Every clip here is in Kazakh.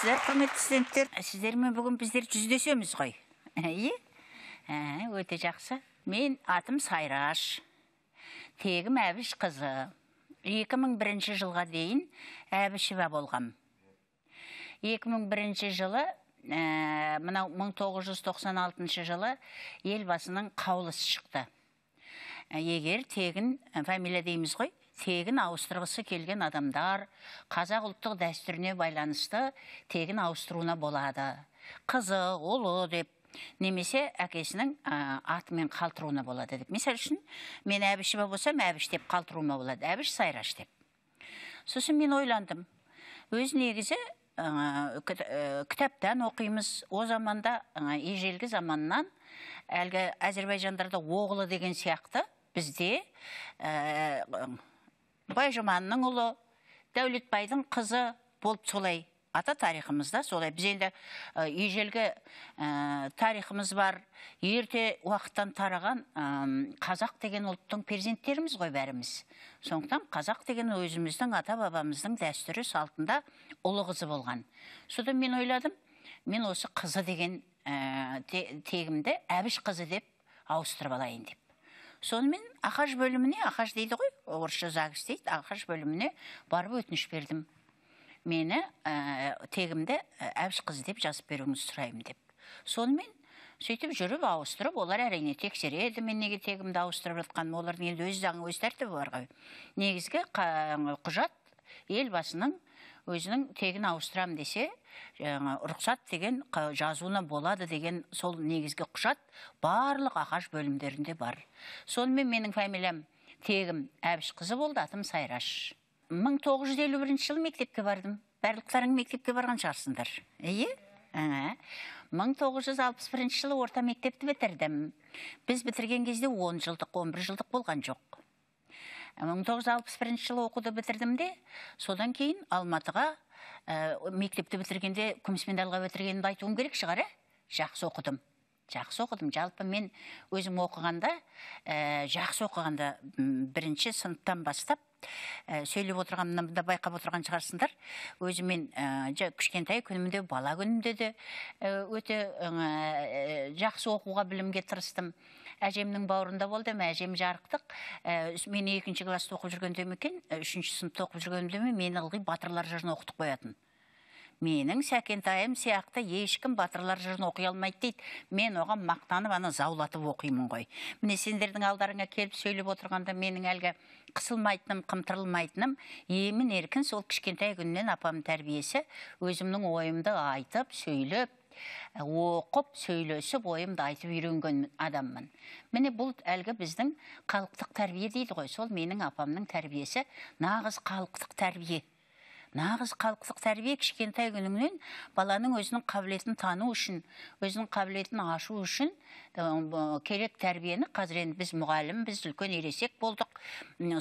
сіздер құрметті студенттер сіздермен бүгін біздер жүздесеміз ғой иә өте жақсы мен атым сайраш тегім әбіш қызы 2001 жылға дейін әбішева болған 2001 жылы ә, мынау 1996 жылы елбасының қаулысы шықты егер тегін фамилия дейміз ғой тегін ауыстырғысы келген адамдар қазақ ұлттық дәстүріне байланысты тегін ауыстыруына болады қызы ұлы деп немесе әкесінің ә, атымен қалтыруына болады деп мысалы үшін мен әбішева болсам әбіш деп қалтыруыма болады әбіш сайраш деп сосын мен ойландым өз негізі ә, кітаптан оқимыз о заманда ә, ежелгі заманнан әлгі әзербайжандарда оғлы деген сияқты бізде байжұманның ұлы дәулетбайдың қызы болып солай ата тарихымызда солай біз енді э, ежелгі ә, тарихымыз бар ерте уақыттан тараған ә, қазақ деген ұлттың перзенттеріміз ғой бәріміз сондықтан қазақ деген өзіміздің ата бабамыздың дәстүрі салтында ұлы қызы болған содан мен ойладым мен осы қызы деген ә, тегімді әбіш қызы деп ауыстырып алайын деп сонымен ахаж бөліміне ахаж дейді ғой орысша загс дейді бөліміне барып өтініш бердім мені ә, тегімді ә, қыз деп жазып беруіңізді сұраймын деп сонымен сөйтіп жүріп ауыстырып олар әрине тексереді мен неге тегімді ауыстырып жатқаным олардың енді өз заңы өз тәртібі бар ғой негізгі құжат елбасының өзінің тегін ауыстырам десе жаңа рұқсат деген жазуына болады деген сол негізгі құжат барлық ағаш бөлімдерінде бар сонымен менің фамилиям тегім қызы болды атым сайраш 1951 жылы мектепке бардым барлықтарың мектепке барған шығарсыңдар иә 1961 жылы орта мектепті бітірдім біз бітірген кезде 10 жылдық 11 жылдық болған жоқ 1961 жылы оқуды бітірдім де содан кейін алматыға ә, мектепті бітіргенде күміс медальға бітіргенімді айтуым керек шығар иә жақсы оқыдым жақсы оқыдым жалпы мен өзім оқығанда ә, жақсы оқығанда бірінші сыныптан бастап ә, сөйлеп отырғанымнан да байқап отырған шығарсыңдар өзі мен ә, э, кішкентай күнімде бала күнімде де өте жақсы оқуға білімге тырыстым әжемнің бауырында болдым әжем жарықтық ә, мен екінші класста оқып ме екен үшінші сыныпта оқып ме мені ылғи батырлар жырын оқытып қоятын менің сәкентайым сияқты ешкім батырлар жырын оқи алмайды дейді мен оған мақтанып ана заулатып оқимын ғой міне сендердің алдарыңа келіп сөйлеп отырғанда менің әлгі қысылмайтыным қымтырылмайтыным емін еркін сол кішкентай күннен апам тәрбиесі өзімнің ойымды айтып сөйлеп ә, оқып сөйлесіп ойымды айтып үйренген адаммын міне бұл әлгі біздің халықтық тәрбие дейді ғой сол менің апамның тәрбиесі нағыз халықтық тәрбие нағыз халықтық тәрбие кішкентай күніңнен баланың өзінің қабілетін тану үшін өзінің қабілетін ашу үшін э, керек тәрбиені қазір енді біз мұғалім біз үлкен ересек болдық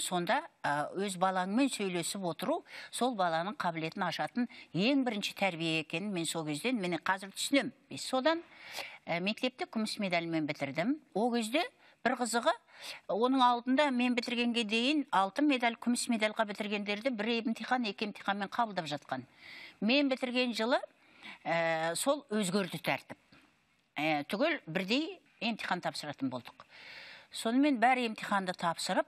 сонда э, өз балаңмен сөйлесіп отыру сол баланың қабілетін ашатын ең бірінші тәрбие екенін мен сол кезден міне қазір түсінемін содан э, мектепті күміс медальмен бітірдім ол кезде бір қызығы оның алдында мен бітіргенге дейін алтын медаль күміс медальға бітіргендерді бір емтихан екі емтиханмен қабылдап жатқан мен бітірген жылы ә, сол өзгерді тәртіп ә, түгіл бірдей емтихан тапсыратын болдық сонымен бәр емтиханды тапсырып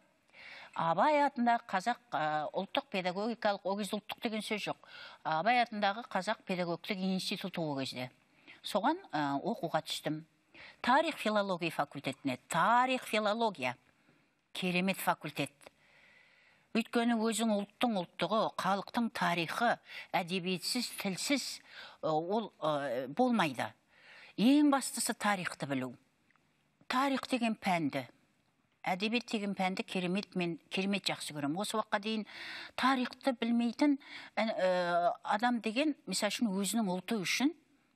абай атындағы қазақ ә, ұлттық педагогикалық ол кезде ұлттық деген сөз жоқ абай атындағы қазақ педагогтік институты ол кезде соған оқуға түстім тарих филология факультетіне тарих филология керемет факультет өйткені өзің ұлттың ұлттығы халықтың тарихы әдебиетсіз тілсіз ол болмайды ең бастысы тарихты білу тарих деген пәнді әдебиет деген пәнді керемет мен керемет жақсы көремін осы уақытқа дейін тарихты білмейтін адам деген мысалы үшін өзінің ұлты үшін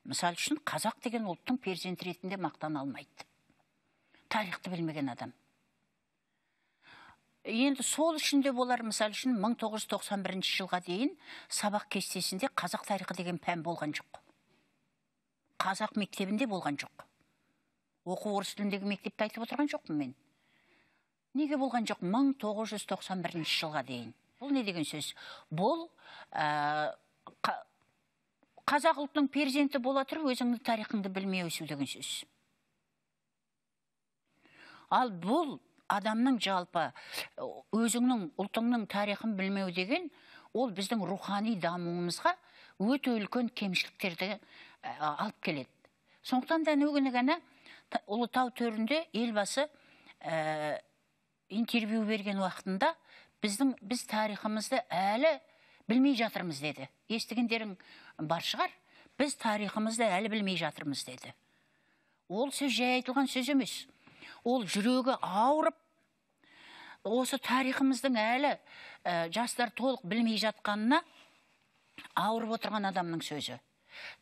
мысалы үшін қазақ деген ұлттың перзенті ретінде мақтана алмайды тарихты білмеген адам енді сол ішінде болар мысалы үшін 1991 жылға дейін сабақ кестесінде қазақ тарихы деген пән болған жоқ қазақ мектебінде болған жоқ оқу орыс тіліндегі мектепті айтып отырған жоқпын мен неге болған жоқ 1991 жылға дейін бұл не деген сөз бұл қазақ ұлтының перзенті бола тұрып өзіңнің тарихыңды білмей өсу деген сөз ал бұл адамның жалпы өзіңнің ұлтыңның тарихын білмеу деген ол біздің рухани дамуымызға өте үлкен кемшіліктерді алып келеді сондықтан да күні ғана ұлытау төрінде елбасы ә, интервью берген уақытында біздің біз тарихымызды әлі білмей жатырмыз деді естігендерің бар шығар біз тарихымызды әлі білмей жатырмыз деді ол сөз жай айтылған сөз емес ол жүрегі ауырып осы тарихымыздың әлі ә, жастар толық білмей жатқанына ауырып отырған адамның сөзі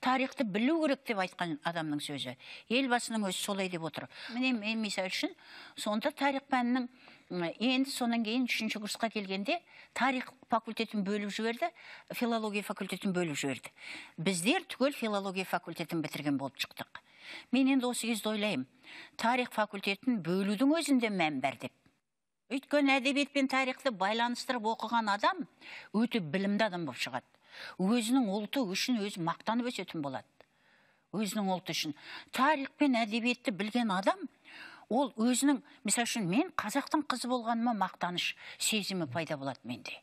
тарихты білу керек деп айтқан адамның сөзі елбасының өзі солай деп отыр міне мен мысалы үшін сонда тарих пәнінің енді сонан кейін үшінші курсқа келгенде тарих факультетін бөліп жіберді филология факультетін бөліп жіберді біздер түгел филология факультетін бітірген болып шықтық мен енді осы кезде ойлаймын тарих факультетін бөлудің өзінде мән бар деп өйткені әдебиет пен тарихты байланыстырып оқыған адам өте білімді адам болып шығады өзінің ұлты үшін өзі мақтанып өсетін болады өзінің ұлты үшін тарих пен әдебиетті білген адам ол өзінің мысалы үшін мен қазақтың қызы болғаныма мақтаныш сезімі пайда болады менде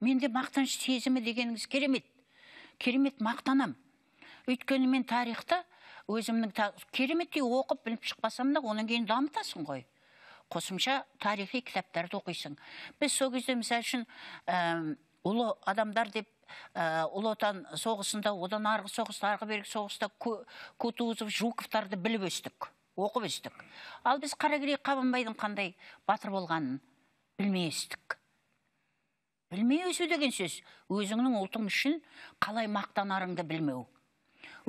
менде мақтаныш сезімі дегеніңіз керемет керемет мақтанам. өйткені мен тарихты өзімнің та... кереметтей оқып біліп шықпасам да одан кейін дамытасың ғой қосымша тарихи кітаптарды оқисың біз сол кезде мысалы үшін ә, ұлы адамдар деп ә, ұлы отан соғысында одан арғы соғыста арғы бергі соғыста кутузов жуковтарды біліп өстік оқып өстік ал біз қаракерей қабанбайдың қандай батыр болғанын білмей өстік білмей өсу деген сөз өзіңнің ұлтың үшін қалай мақтанарыңды білмеу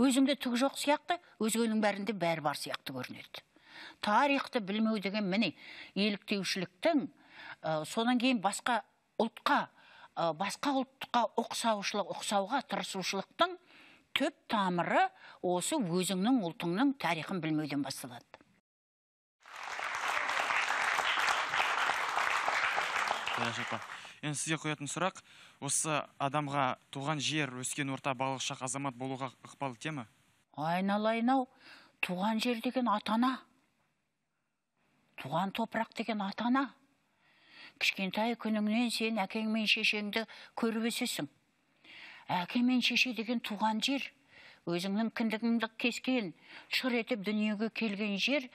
өзіңде түк жоқ сияқты өзгенің бәрінде бәрі бар сияқты көрінеді тарихты білмеу деген міне еліктеушіліктің ә, содан кейін басқа ұлтқа ә, басқа ұлтқа ұқсаушылық ұқсауға тырысушылықтың түп тамыры осы өзіңнің ұлтыңның тарихын білмеуден басталады енді сізге қоятын сұрақ осы адамға туған жер өскен орта балалық азамат болуға ықпал ете ме айналайын ау туған жер деген ата туған топырақ деген атана, ана кішкентай күніңнен сен әкең мен шешеңді көріп өсесің әке мен шеше деген туған жер өзіңнің кіндігіңді кескен шыр етіп дүниеге келген жер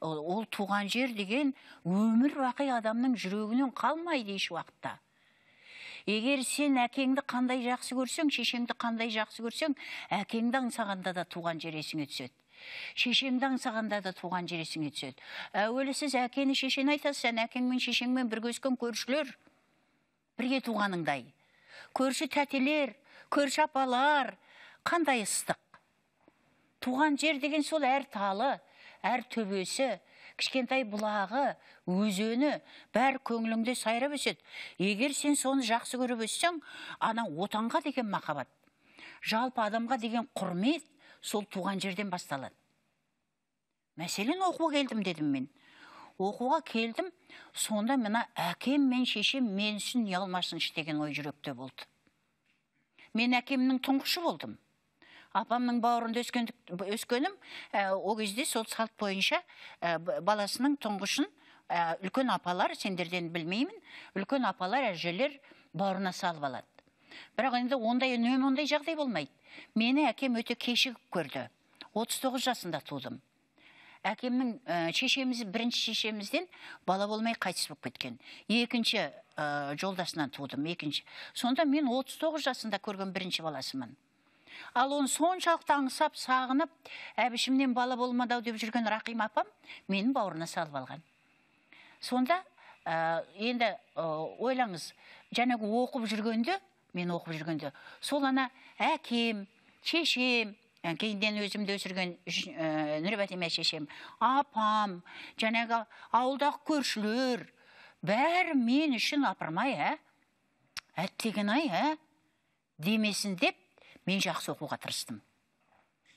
ол туған жер деген өмір бақи адамның жүрегінен қалмайды еш уақытта егер сен әкеңді қандай жақсы көрсең шешеңді қандай жақсы көрсең әкеңді аңсағанда да туған жер есіңе түседі шешеңді аңсағанда да туған жер есіңе түседі әуелі сіз әкені шешені айтасыз сен әкең мен шешеңмен бірге өскен көршілер бірге туғаныңдай көрші тәтелер көрші апалар қандай ыстық туған жер деген сол әр талы әр төбесі кішкентай бұлағы өзені бәрі көңіліңде сайрап өседі егер сен соны жақсы көріп өссең ана отанға деген махаббат жалпы адамға деген құрмет сол туған жерден басталады мәселен оқуға келдім дедім мен оқуға келдім сонда мына әкем мен шешем мен үшін ұялмасыншы деген ой жүректе болды мен әкемнің тұңғышы болдым апамның бауырында өскенім ә, ол кезде сол салт бойынша ә, баласының тұңғышын ә, үлкен апалар сендерден білмеймін үлкен апалар әжелер бауырына салып алады бірақ енді ондай үнемі ондай жағдай болмайды мені әкем өте кешігіп көрді 39 жасында тудым әкемнің ә, шешеміз бірінші шешемізден бала болмай қайтыс болып кеткен екінші ә, жолдасынан тудым екінші сонда мен 39 жасында көрген бірінші баласымын ал оны соншалықты аңсап сағынып әбішімнен бала болмады ау деп жүрген Рақим апам менің бауырына салып алған сонда ә, енді ә, ойлаңыз жаңағы оқып жүргенде мен оқып жүргенде сол ана әкем шешем кейіннен өзімді өсірген ә, нұрбәтима шешем апам жаңағы ауылдағы көршілер бәрі мен үшін апырмай ә әттеген ай ә демесін деп мен жақсы оқуға тырыстым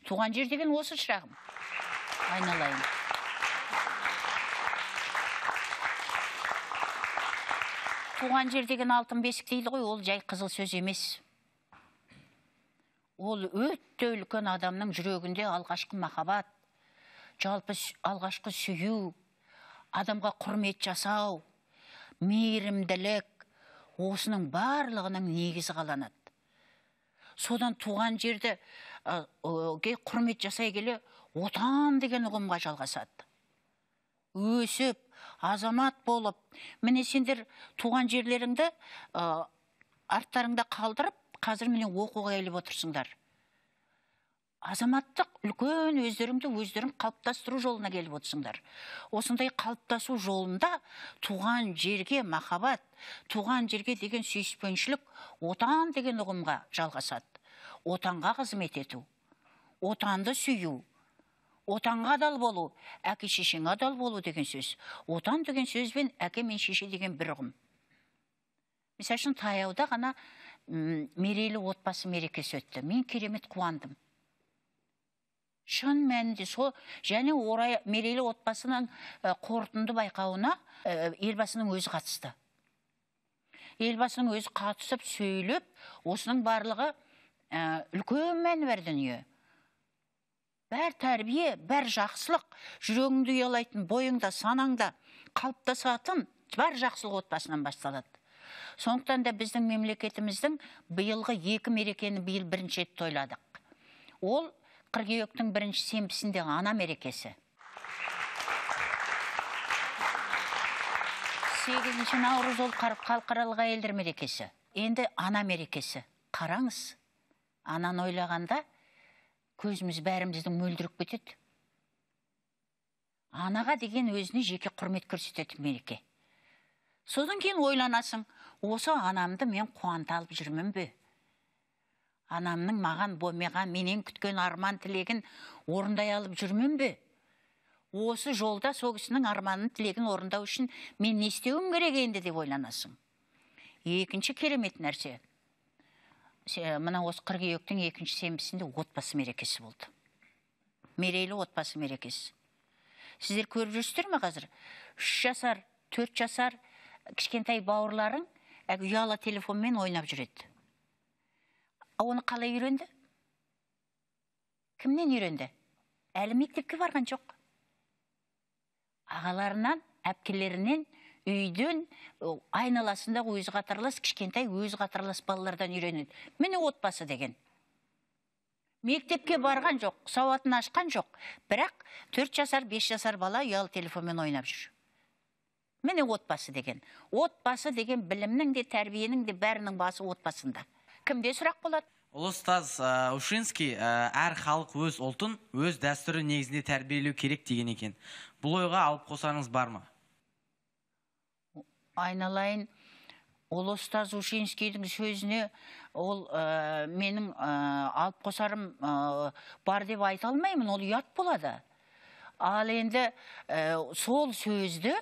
туған жер деген осы шырағым айналайын туған жер деген алтын бесік дейді ғой ол жай қызыл сөз емес ол өте үлкен адамның жүрегінде алғашқы махаббат жалпы алғашқы сүю адамға құрмет жасау мейірімділік осының барлығының негізі қаланады содан туған жерді құрмет жасай келе отан деген ұғымға жалғасады өсіп азамат болып міне сендер туған жерлеріңді ә, арттарыңда қалдырып қазір міне оқуға келіп отырсыңдар азаматтық үлкен өздеріңді өздерің қалыптастыру жолына келіп отырсыңдар осындай қалыптасу жолында туған жерге махаббат туған жерге деген сүйіспеншілік отан деген ұғымға жалғасады отанға қызмет ету отанды сүю отанға адал болу әке шешеңе адал болу деген сөз отан деген сөзбен әке мен шеше деген бір ұғым мысалы үшін таяуда ғана мерейлі отбасы мерекесі өтті мен керемет қуандым шын мәнінде сол және орай мерейлі отбасының қорытынды байқауына елбасының өзі қатысты елбасының өзі қатысып сөйлеп осының барлығы ә, үлкен мән бар дүние бәр тәрбие бәр жақсылық жүрегіңді ұялайтын бойыңда санаңда қалыптасатын бар жақсылық отбасынан басталады сондықтан да біздің мемлекетіміздің биылғы екі мерекені биыл бірінші рет тойладық ол қыркүйектің бірінші сенбісінде ана мерекесі сегізінші наурыз ол халықаралық әйелдер мерекесі енді ана мерекесі қараңыз ананы ойлағанда көзіміз бәріміздің мөлдіріп кетеді анаға деген өзіне жеке құрмет көрсететін мереке содан кейін ойланасың осы анамды мен қуанта алып жүрмін бе анамның маған болмаған менен күткен арман тілегін орындай алып жүрмін бе осы жолда сол кісінің арманын тілегін орындау үшін мен не істеуім керек енді деп ойланасың екінші керемет нәрсе мына осы қыркүйектің екінші сенбісінде отбасы мерекесі болды мерейлі отбасы мерекесі сіздер көріп жүрсіздер ме қазір үш жасар төрт жасар кішкентай бауырларың әлгі ұялы телефонмен ойнап жүреді ал оны қалай үйренді кімнен үйренді әлі мектепке барған жоқ ағаларынан әпкелерінен үйден айналасындағы өзі қатарлас кішкентай өзі қатарлас балалардан үйренеді міне отбасы деген мектепке барған жоқ сауатын ашқан жоқ бірақ төрт жасар бес жасар бала ұялы телефонмен ойнап жүр міне отбасы деген отбасы деген білімнің де тәрбиенің де бәрінің басы отбасында кімде сұрақ болады ұлы ұстаз ушинский әр халық өз ұлтын өз дәстүрі негізінде тәрбиелеу керек деген екен бұл ойға алып қосарыңыз бар ма айналайын ұлы ұстаз ушинскийдің сөзіне ол ә, менің ә, алып қосарым ә, бар деп айта алмаймын ол ұят болады ал енді сол сөзді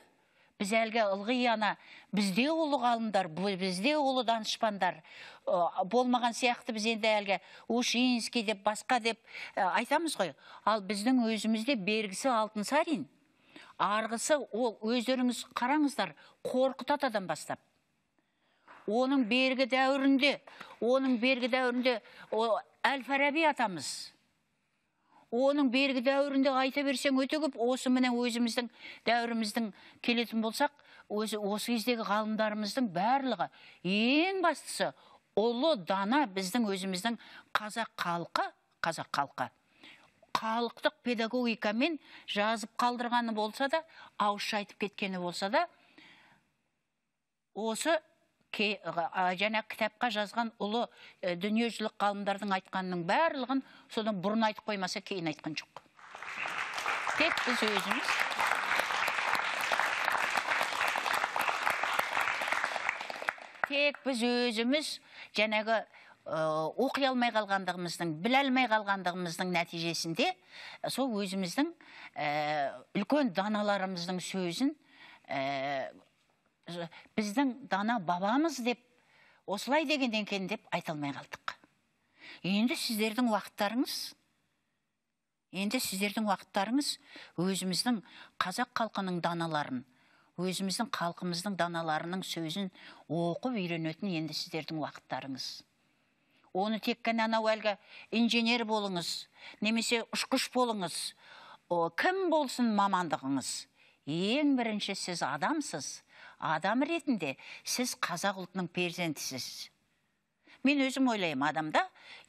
біз әлгі ылғи ана бізде ұлы ғалымдар бізде ұлы данышпандар болмаған сияқты біз енді әлгі ушинский деп басқа деп э, айтамыз ғой ал біздің өзімізде бергісі алтын сарин арғысы ол өздеріңіз қараңыздар қорқыт атадан бастап оның бергі дәуірінде оның бергі дәуірінде әл фараби атамыз оның бергі дәуірінде айта берсең өте көп осы міне өзіміздің дәуіріміздің келетін болсақ өзі осы кездегі ғалымдарымыздың барлығы ең бастысы ұлы дана біздің өзіміздің қазақ халқы қазақ халқы халықтық педагогикамен жазып қалдырғаны болса да ауызша айтып кеткені болса да осы жаңа кітапқа жазған ұлы дүниежүзілік ғалымдардың айтқанының барлығын содан бұрын айтып қоймаса кейін айтқан жоқ тек біз өзіміз тек біз өзіміз жаңағы оқи алмай қалғандығымыздың біле алмай қалғандығымыздың нәтижесінде сол өзіміздің үлкен даналарымыздың сөзін біздің дана бабамыз деп осылай дегенден екен деп айта алмай қалдық енді сіздердің уақыттарыңыз енді сіздердің уақыттарыңыз өзіміздің қазақ халқының даналарын өзіміздің халқымыздың даналарының сөзін оқып үйренетін енді сіздердің уақыттарыңыз оны тек қана анау әлгі инженер болыңыз немесе ұшқыш болыңыз О, кім болсын мамандығыңыз ең бірінші сіз адамсыз адам ретінде сіз қазақ ұлтының перзентісіз мен өзім ойлаймын адамда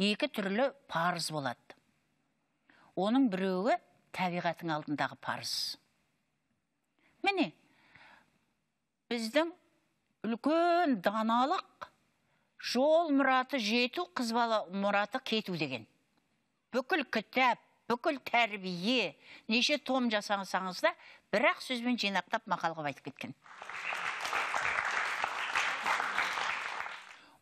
екі түрлі парыз болады оның біреуі табиғаттың алдындағы парыз міне біздің үлкен даналық жол мұраты жету қыз бала мұраты кету деген бүкіл кітап бүкіл тәрбие неше том жасасаңыз да бір ақ сөзбен жинақтап мақал қылып айтып кеткен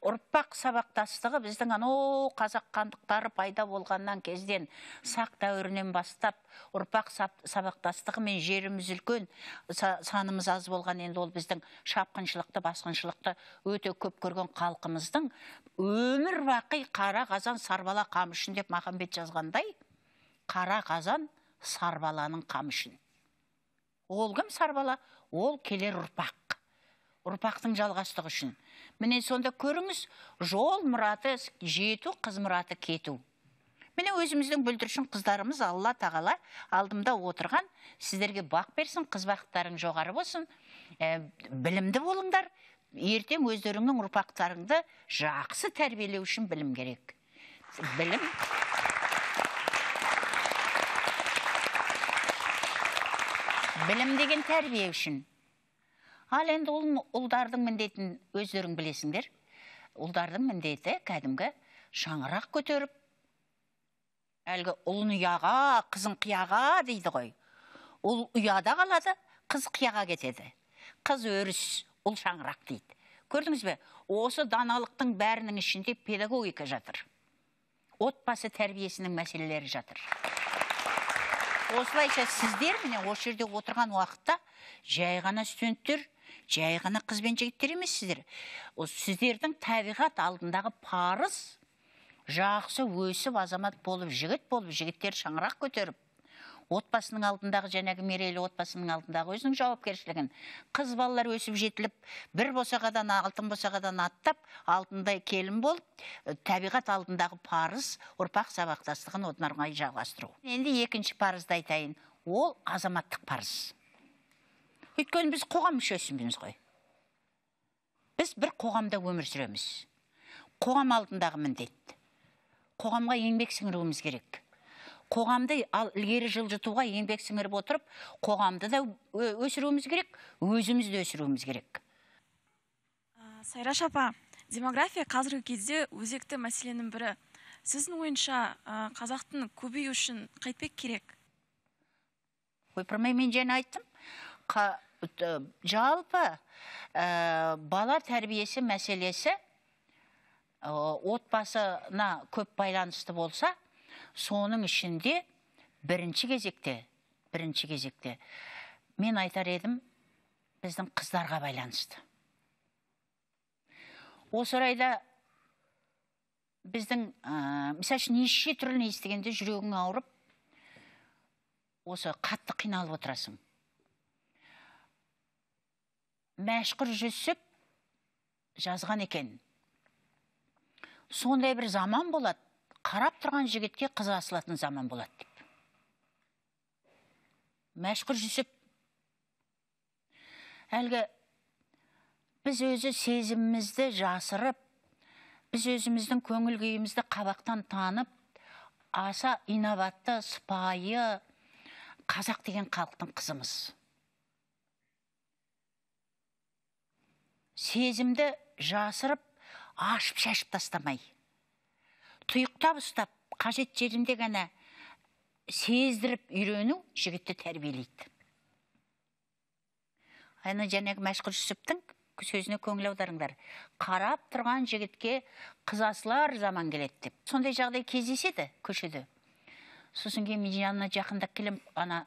ұрпақ сабақтастығы біздің анау қазақ қандықтары пайда болғаннан кезден сақ дәуірінен бастап ұрпақ сабақтастығы мен жеріміз үлкен санымыз аз болған енді ол біздің шапқыншылықты басқыншылықты өте көп көрген халқымыздың өмір бақи қара қазан сарбала қамы деп махамбет жазғандай қара қазан сарбаланың қамы ол кім сарбала ол келер ұрпақ ұрпақтың жалғастығы үшін міне сонда көріңіз жол мұраты жету қыз мұраты кету міне өзіміздің бүлдіршін қыздарымыз алла тағала алдымда отырған сіздерге бақ берсін қыз бақыттарың жоғары болсын ә, білімді болыңдар ертең өздеріңнің ұрпақтарыңды жақсы тәрбиелеу үшін білім керек білім білім деген тәрбие үшін ал енді ұлдардың міндетін өздерің білесіңдер ұлдардың міндеті кәдімгі шаңырақ көтеріп әлгі ұлын ұяға қызын қияға дейді ғой ұл ұяда қалады қыз қияға кетеді қыз өріс ұл шаңырақ дейді көрдіңіз бе осы даналықтың бәрінің ішінде педагогика жатыр отбасы тәрбиесінің мәселелері жатыр осылайша сіздер міне осы жерде отырған уақытта жай ғана студенттер жай ғана қыз бен жігіттер емессіздер сіздердің табиғат алдындағы парыз жақсы өсіп азамат болып жігіт болып жігіттер шаңырақ көтеріп отбасының алдындағы жаңағы мерейлі отбасының алдындағы өзінің жауапкершілігін қыз балалар өсіп жетіліп бір босағадан алтын босағадан аттап алтындай келін болып табиғат алдындағы парыз ұрпақ сабақтастығын одан әрі жалғастыру енді екінші парызды айтайын ол азаматтық парыз өйткені біз қоғам мүшесіміз ғой біз бір қоғамда өмір сүреміз қоғам алдындағы міндет қоғамға еңбек сіңіруіміз керек қоғамды ал ілгері жылжытуға еңбек сіңіріп отырып қоғамды да өсіруіміз керек өзімізді өсіруіміз керек сайраш апа демография қазіргі кезде өзекті мәселенің бірі сіздің ойынша қазақтың көбею үшін қайтпек керек ойпырмай мен жаңа айттым қа, жалпы ә, бала тәрбиесі мәселесі ә, отбасына көп байланысты болса соның ішінде бірінші кезекте бірінші кезекте мен айтар едім біздің қыздарға байланысты осы орайда біздің ә, э, мысалы үшін неше түрлі естігенде жүрегің ауырып осы қатты қиналып отырасың мәшқұр жүсіп жазған екен сондай бір заман болады қарап тұрған жігітке қыз асылатын заман болады деп мәшқұр жүсіп әлгі біз өзі сезімімізді жасырып біз өзіміздің көңіл күйімізді қабақтан танып аса инабатты сыпайы қазақ деген халықтың қызымыз сезімді жасырып ашып шашып тастамай тұйықтап ұстап қажет жерінде ғана сездіріп үйрену жігітті тәрбиелейді ана жаңағы мәшһүр жүсіптің сөзіне көңіл аударыңдар қарап тұрған жігітке қызасылар заман келеді деп сондай жағдай кездеседі көшеде сосын кейін мен жанына жақындап ана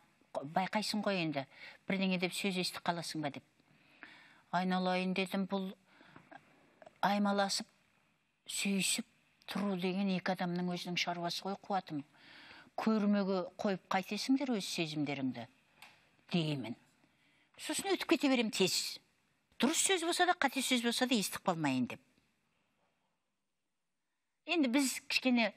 байқайсың ғой енді бірдеңе деп сөз естіп қаласың ба деп айналайын дедім бұл аймаласып сүйісіп тұру деген екі адамның өзінің шаруасы ғой қуатым көрмеге қойып қайтесіңдер өз сезімдеріңді деймін сосын өтіп кете берем тез дұрыс сөз болса да қате сөз болса да естіп қалмайын деп енді біз кішкене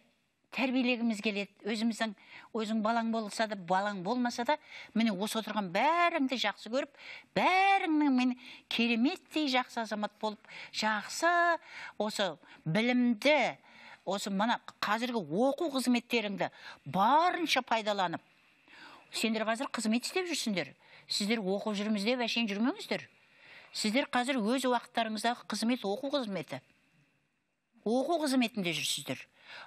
тәрбиелегіміз келеді өзіміздің өзің балаң болса да балаң болмаса да міне осы отырған бәріңді жақсы көріп бәріңнің мен кереметтей жақсы азамат болып жақсы осы білімді осы мына қазіргі оқу қызметтеріңді барынша пайдаланып сендер қазір қызмет істеп жүрсіңдер сіздер оқып жүрміз деп әшейін жүрмеңіздер сіздер қазір өз уақыттарыңыздағы қызмет оқу қызметі оқу қызметінде жүрсіздер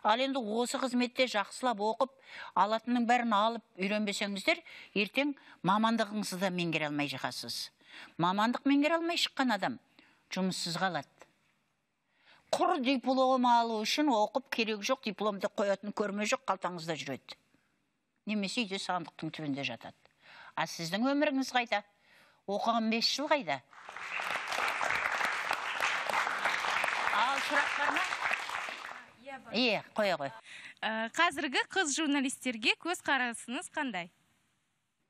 ал енді осы қызметте жақсылап оқып алатынның бәрін алып үйренбесеңіздер ертең мамандығыңызды да меңгере алмай шығасыз мамандық меңгере алмай шыққан адам жұмыссыз қалады құр диплом алу үшін оқып керек жоқ дипломды қоятын көрме жоқ қалтаңызда жүреді немесе үйде сандықтың түбінде жатады ал сіздің өміріңіз қайда оқыған бес жыл қайда сұрақ бар иә қоя ғой э, қазіргі қыз журналистерге көзқарасыңыз қандай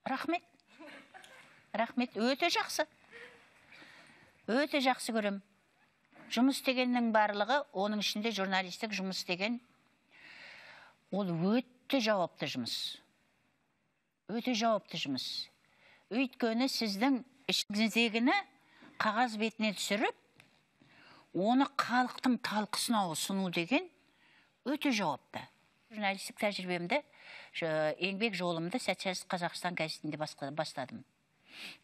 рахмет рахмет өте жақсы өте жақсы көремін жұмыс дегеннің барлығы оның ішінде журналистік жұмыс деген ол өте жауапты жұмыс өте жауапты жұмыс өйткені сіздің ішіңіздегіні қағаз бетіне түсіріп оны халықтың талқысына ұсыну деген өте жауапты журналистік тәжірибемді еңбек жолымды социалистік қазақстан газетінде бастадым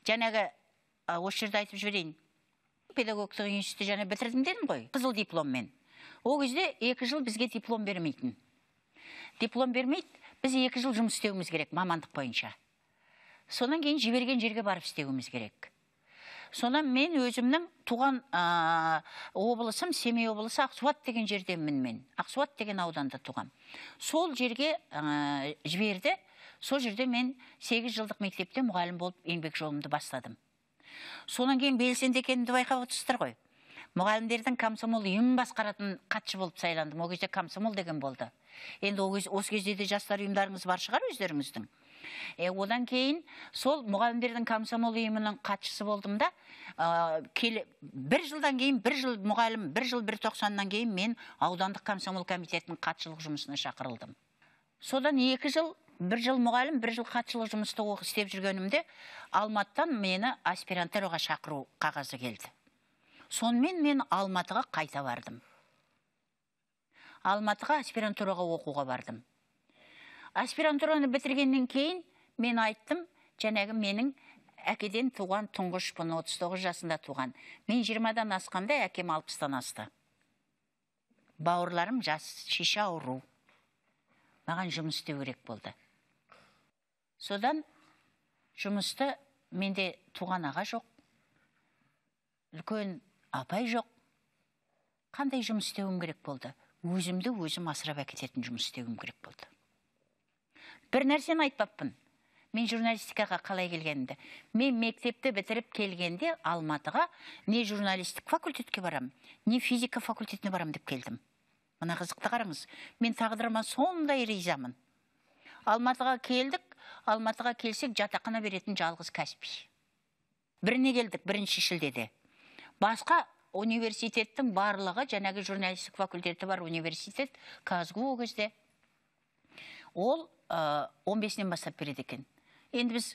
жаңағы осы жерде айтып жіберейін педагогтық институтты жаңа бітірдім дедім ғой қызыл дипломмен ол кезде екі жыл бізге диплом бермейтін диплом бермейді біз екі жыл жұмыс істеуіміз керек мамандық бойынша содан кейін жіберген жерге барып істеуіміз керек содан мен өзімнің туған ә, облысым семей облысы ақсуат деген жердемін мен ақсуат деген ауданда туған. сол жерге жіберді сол жерде мен 8 жылдық мектепте мұғалім болып еңбек жолымды бастадым содан кейін белсенді екенімді байқап отырсыздар ғой мұғалімдердің комсомол ұйымын басқаратын қатшы болып сайландым ол кезде комсомол деген болды енді ол кез, осы кезде де жастар ұйымдарыңыз бар шығар өздеріңіздің е э, одан кейін сол мұғалімдердің комсомол ұйымының хатшысы болдым да ә, бір жылдан кейін бір жыл мұғалім бір жыл бір тоқсаннан кейін мен аудандық комсомол комитетінің хатшылық жұмысына шақырылдым содан екі жыл бір жыл мұғалім бір жыл хатшылық жұмысты істеп жүргенімде алматыдан мені аспирантураға шақыру қағазы келді сонымен мен алматыға қайта бардым алматыға аспирантураға оқуға бардым аспирантураны бітіргеннен кейін мен айттым жаңағы менің әкеден туған тұңғышпын 39 жасында туған мен жиырмадан асқанда әкем алпыстан асты бауырларым жас шеше ауру маған жұмыс істеу керек болды содан жұмысты менде туған аға жоқ үлкен апай жоқ қандай жұмыс істеуім керек болды өзімді өзім асырап әкететін жұмыс істеуім керек болды бір нәрсені айтпаппын мен журналистикаға қалай келгенімді мен мектепті бітіріп келгенде алматыға не журналистік факультетке барам, не физика факультетіне барам деп келдім мына қызықты қараңыз мен тағдырыма сондай ризамын алматыға келдік алматыға келсек жатақхана беретін жалғыз каспий біріне келдік бірінші шілдеде басқа университеттің барлығы жаңағы журналистік факультеті бар университет казгу ол кезде ол он бесінен бастап береді екен енді біз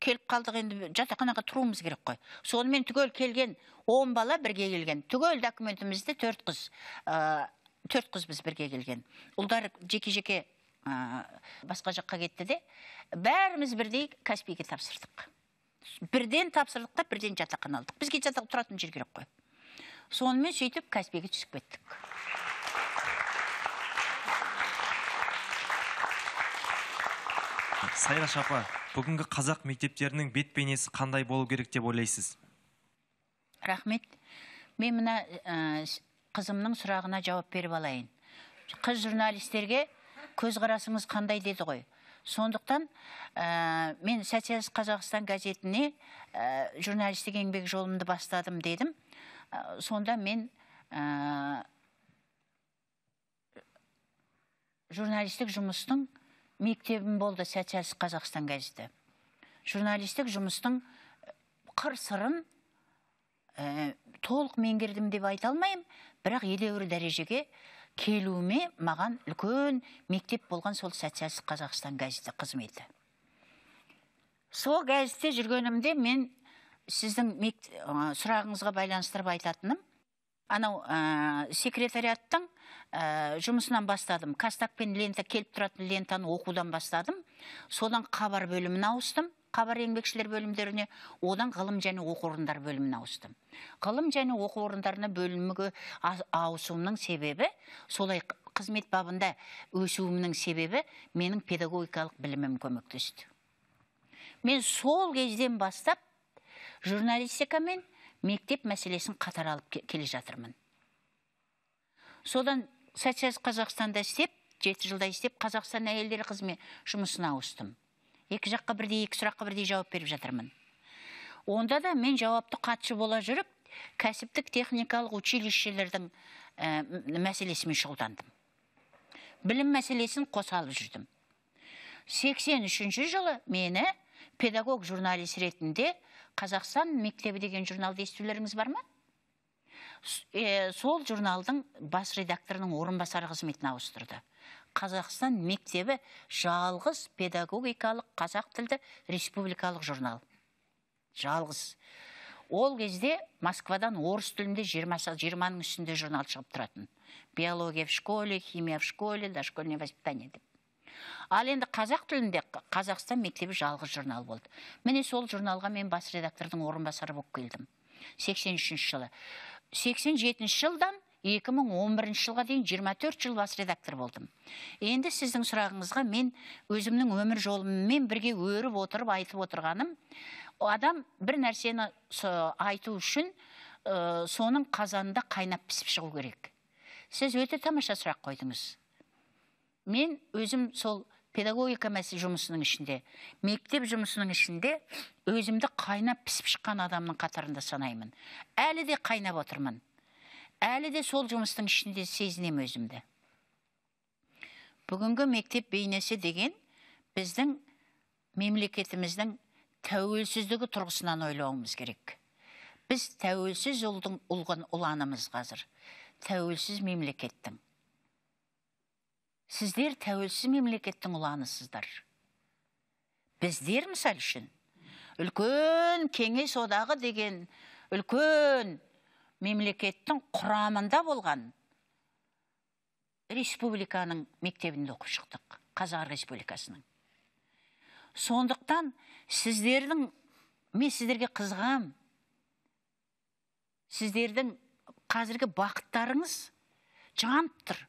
келіп қалдық енді жатақханаға тұруымыз керек қой сонымен түгел келген он бала бірге келген түгел документімізді төрт қыз ә, төрт қыз біз бірге келген ұлдар жеке жеке ә, басқа жаққа кетті де бәріміз бірдей каспиге тапсырдық бірден тапсырдық та бірден жатақхана алдық бізге жатақ тұратын жер керек қой сонымен сөйтіп каспиге түсіп кеттік Сайра Шапа, бүгінгі қазақ мектептерінің бет бейнесі қандай болу керек деп ойлайсыз рахмет мен мына ә, қызымның сұрағына жауап беріп алайын қыз журналистерге қарасыңыз қандай деді ғой сондықтан ә, мен социалист қазақстан газетіне ә, журналистік еңбек жолымды бастадым дедім ә, сонда мен журналистік жұмыстың мектебім болды социалист қазақстан газеті журналистік жұмыстың э, қыр сырын ә, толық меңгердім деп айта алмаймын бірақ едәуір дәрежеге келуіме маған үлкен мектеп болған сол социалист қазақстан газеті қызметі сол газетте жүргенімде мен сіздің э, сұрағыңызға байланыстырып айтатыным анау ә, секретариаттың ә, жұмысынан бастадым кастак пен лента келіп тұратын лентаны оқудан бастадым содан хабар бөліміне ауыстым хабар еңбекшілер бөлімдеріне одан ғылым және оқу орындары бөліміне ауыстым ғылым және оқу орындарына бөлімге ауысуымның себебі солай қызмет бабында өсуімнің себебі менің педагогикалық білімім көмектесті мен сол кезден бастап журналистика мен мектеп мәселесін қатар алып келе жатырмын содан социалист қазақстанда істеп жеті жылдай істеп қазақстан әйелдері қызмет жұмысына ауыстым екі жаққа бірдей екі сұраққа бірдей жауап беріп жатырмын онда да мен жауапты қатшы бола жүріп кәсіптік техникалық училищелердің ә, мәселесімен шұғылдандым білім мәселесін қоса алып жүрдім 83 жылы мені педагог журналист ретінде қазақстан мектебі деген журналды естулеріңіз бар ма Э, сол журналдың бас редакторының орынбасары қызметін ауыстырды қазақстан мектебі жалғыз педагогикалық қазақ тілді республикалық журнал жалғыз ол кезде москвадан орыс тілінде жиырманың үстінде журнал шығып тұратын биология в школе химия в школе дошкольное воспитание деп ал енді қазақ тілінде қазақстан мектебі жалғыз журнал болды міне сол журналға мен бас редактордың орынбасары болып келдім үшінші жылы 87 жылдан 2011 жылға дейін 24 жыл бас редактор болдым. Енді сіздің сұрағыңызға мен өзімнің өмір жолыммен бірге өріп отырып айтып отырғаным, адам бір нәрсені айту үшін ә, соның қазанында қайнап пісіп шығу керек. Сіз өте тамаша сұрақ қойдыңыз. Мен өзім сол педагогика мәсі жұмысының ішінде мектеп жұмысының ішінде өзімді қайнап пісіп шыққан адамның қатарында санаймын әлі де қайнап отырмын әлі де сол жұмыстың ішінде сезінемін өзімді бүгінгі мектеп бейнесі деген біздің мемлекетіміздің тәуелсіздігі тұрғысынан ойлауымыз керек біз тәуелсіз ұлдың ұлғын ұланымыз қазір тәуелсіз мемлекеттің сіздер тәуелсіз мемлекеттің ұланысыздар біздер мысал үшін үлкен кеңес одағы деген үлкен мемлекеттің құрамында болған республиканың мектебінде оқып шықтық қазақ республикасының сондықтан сіздердің мен сіздерге қызғам, сіздердің қазіргі бақыттарыңыз жанып тұр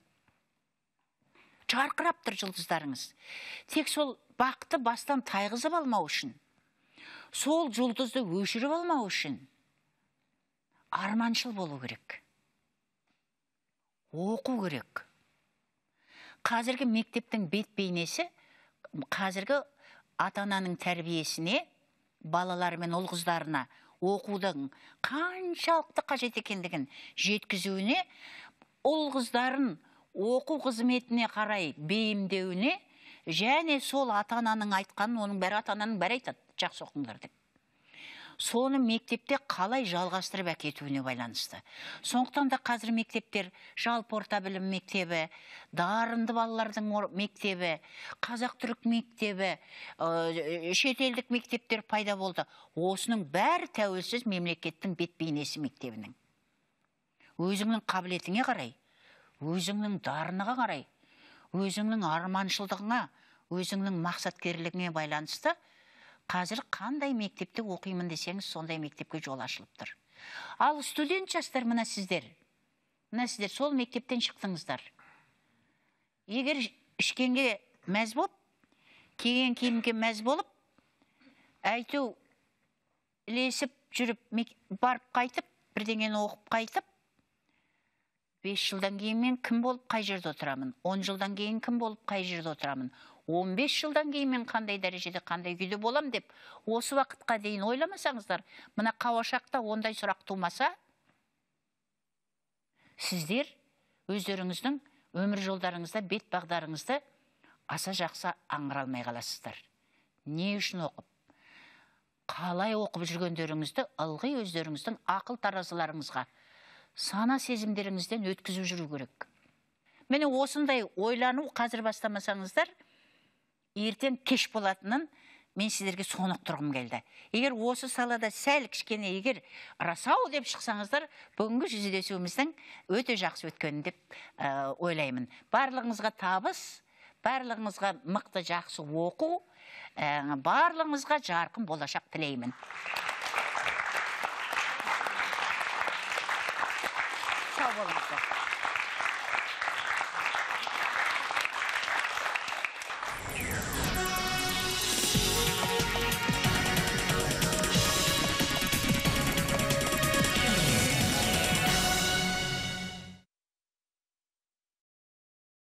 жарқырап тұр жұлдыздарыңыз тек сол бақты бастан тайғызып алмау үшін сол жұлдызды өшіріп алмау үшін арманшыл болу керек оқу керек қазіргі мектептің бет бейнесі қазіргі ата ананың тәрбиесіне балалары мен ұл қыздарына оқудың қаншалықты қажет екендігін жеткізуіне ұл қыздарын оқу қызметіне қарай бейімдеуіне және сол ата ананың айтқанын оның бәрі ата ананың бәрі айтады жақсы оқыңдар деп соны мектепте қалай жалғастырып әкетуіне байланысты сондықтан да қазір мектептер жалпы орта білім мектебі дарынды балалардың мектебі қазақ түрік мектебі ә, шетелдік мектептер пайда болды осының бәрі тәуелсіз мемлекеттің бет бейнесі мектебінің өзіңнің қабілетіңе қарай өзіңнің дарыныңа қарай өзіңнің арманшылдығыңа өзіңнің мақсаткерлігіңе байланысты қазір қандай мектепте оқимын десеңіз сондай мектепке жол ашылып тұр ал студент жастар мына сіздер мына сіздер сол мектептен шықтыңыздар егер ішкенге мәз болып киген киімге мәз болып әйтеу ілесіп жүріп барып қайтып бірдеңені оқып қайтып 5 жылдан кейін мен кім болып қай жерде отырамын 10 жылдан кейін кім болып қай жерде отырамын 15 жылдан кейін мен қандай дәрежеде қандай күйде болам деп осы уақытқа дейін ойламасаңыздар мына қауашақта ондай сұрақ тумаса сіздер өздеріңіздің өмір жолдарыңызда бет бағдарыңызды аса жақсы аңғара алмай қаласыздар не үшін оқып қалай оқып жүргендеріңізді ылғи өздеріңіздің ақыл таразыларыңызға сана сезімдеріңізден өткізіп жүру керек міне осындай ойлану қазір бастамасаңыздар ертең кеш болатынын мен сіздерге ұқтырғым келді егер осы салада сәл кішкене егер расау деп шықсаңыздар бүгінгі жүздесуіміздің өте жақсы өткенін деп ә, ойлаймын барлығыңызға табыс барлығыңызға мықты жақсы оқу ә, барлығыңызға жарқын болашақ тілеймін 나와버니다